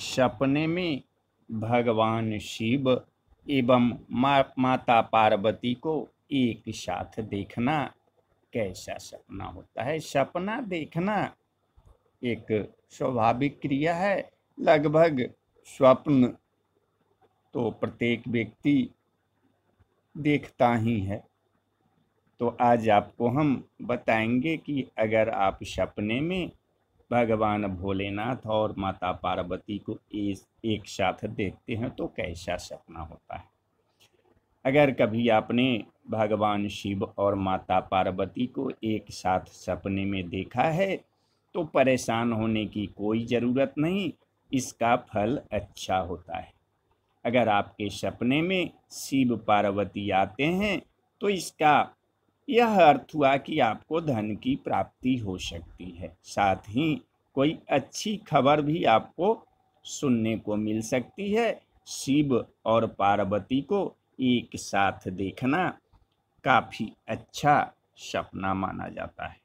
सपने में भगवान शिव एवं मा, माता पार्वती को एक साथ देखना कैसा सपना होता है सपना देखना एक स्वाभाविक क्रिया है लगभग स्वप्न तो प्रत्येक व्यक्ति देखता ही है तो आज आपको हम बताएंगे कि अगर आप सपने में भगवान भोलेनाथ और माता पार्वती को एक साथ देखते हैं तो कैसा सपना होता है अगर कभी आपने भगवान शिव और माता पार्वती को एक साथ सपने में देखा है तो परेशान होने की कोई ज़रूरत नहीं इसका फल अच्छा होता है अगर आपके सपने में शिव पार्वती आते हैं तो इसका यह अर्थ हुआ कि आपको धन की प्राप्ति हो सकती है साथ ही कोई अच्छी खबर भी आपको सुनने को मिल सकती है शिव और पार्वती को एक साथ देखना काफ़ी अच्छा सपना माना जाता है